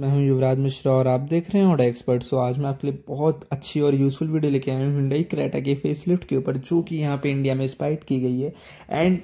मैं हूं युवराज मिश्रा और आप देख रहे हैं होडा एक्सपर्ट सो आज मैं आपके लिए बहुत अच्छी और यूजफुल वीडियो लेके आया हूँ हुंडई क्रेटा के फेसलिफ्ट के ऊपर जो कि यहाँ पे इंडिया में स्पाइट की गई है and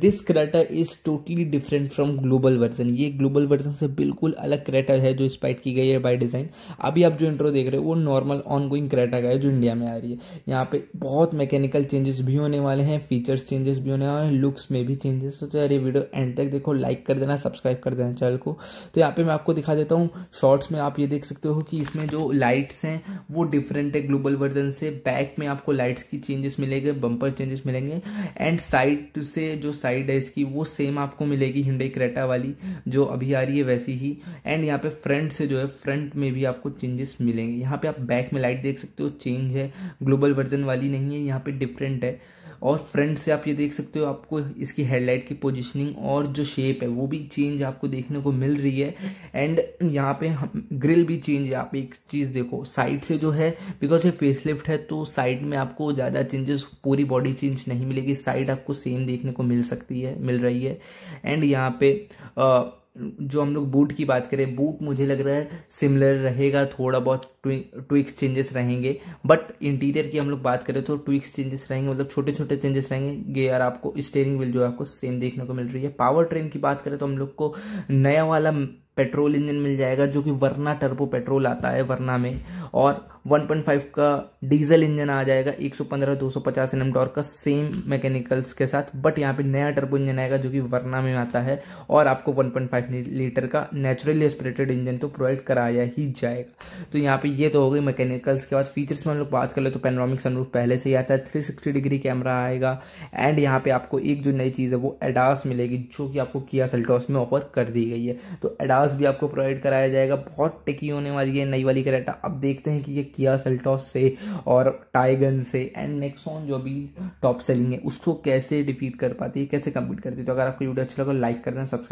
this Creta is totally different from global version ये ग्लोबल वर्जन से बिल्कुल अलग क्रेटा है जो स्पाइट की गई है बाई डिज़ाइन अभी आप जो इंट्रो देख रहे हो वो नॉर्मल ऑन गोइंग क्रेटा का है जो इंडिया में आ रही है यहाँ पे बहुत मैकेनिकल चेंजेस भी होने वाले हैं फीचर्स चेंजेस भी होने वाले हैं लुक्स में भी चेंजेस होते हैं यार ये वीडियो एंड तक देखो लाइक कर देना सब्सक्राइब कर देना चैनल को तो यहाँ पर मैं आपको दिखा देता हूँ हूँ शॉर्ट्स में आप ये देख सकते हो कि इसमें जो लाइट्स हैं वो डिफरेंट है ग्लोबल वर्जन से बैक में आपको लाइट्स की चेंजेस मिलेंगे बम्पर चेंजेस मिलेंगे एंड साइड से जो साइड है इसकी वो सेम आपको मिलेगी हिंडे क्रेटा वाली जो अभी आ रही है वैसी ही एंड यहाँ पे फ्रंट से जो है फ्रंट में भी आपको चेंजेस मिलेंगे यहाँ पे आप बैक में लाइट देख सकते हो चेंज है ग्लोबल वर्जन वाली नहीं है यहाँ पे डिफरेंट है और फ्रंट से आप ये देख सकते हो आपको इसकी हेडलाइट की पोजिशनिंग और जो शेप है वो भी चेंज आपको देखने को मिल रही है एंड यहाँ पे ग्रिल भी चेंज है आप एक चीज़ देखो साइड से जो है बिकॉज ये फेस है तो साइड में आपको ज़्यादा चेंजेस पूरी बॉडी चेंज नहीं मिलेगी साइड आपको सेम देखने को मिल सकती है मिल रही है एंड यहाँ पे आ, जो हम लोग बूट की बात करें बूट मुझे लग रहा है सिमिलर रहेगा थोड़ा बहुत ट्विक्स चेंजेस रहेंगे बट इंटीरियर की हम लोग बात करें तो ट्विक्स चेंजेस रहेंगे मतलब छोटे छोटे चेंजेस रहेंगे गेयर आपको स्टेयरिंग व्हील जो है आपको सेम देखने को मिल रही है पावर ट्रेन की बात करें तो हम लोग को नया वाला पेट्रोल इंजन मिल जाएगा जो कि वरना टर्बो पेट्रोल आता है वरना में और 1.5 का डीजल इंजन आ जाएगा 115 250 सौ टॉर्क का सेम मैकेनिकल्स के साथ बट यहाँ पे नया टर्बो इंजन आएगा जो कि वरना में आता है और आपको 1.5 लीटर का नेचुरली एस्पिरेटेड इंजन तो प्रोवाइड कराया ही जाएगा तो यहाँ पे ये तो हो गई मैकेनिकल्स के बाद फीचर्स में हम लोग बात कर ले तो पेनोरामिक सनरूफ पहले से ही आता है थ्री डिग्री कैमरा आएगा एंड यहाँ पे आपको एक जो नई चीज़ है वो एडास मिलेगी जो कि आपको किया सल्टॉस में ऑफर कर दी गई है तो एडास ग्लास भी आपको प्रोवाइड कराया जाएगा बहुत टिकी होने वाली है नई वाली करेटा अब देखते हैं कि ये किया सेल्टॉस से और टाइगन से एंड नेक्सॉन जो भी टॉप सेलिंग है उसको कैसे डिफीट कर पाती है कैसे कम्पीट करती है तो अगर आपको वीडियो अच्छा लगा लाइक कर देना सब्सक्राइब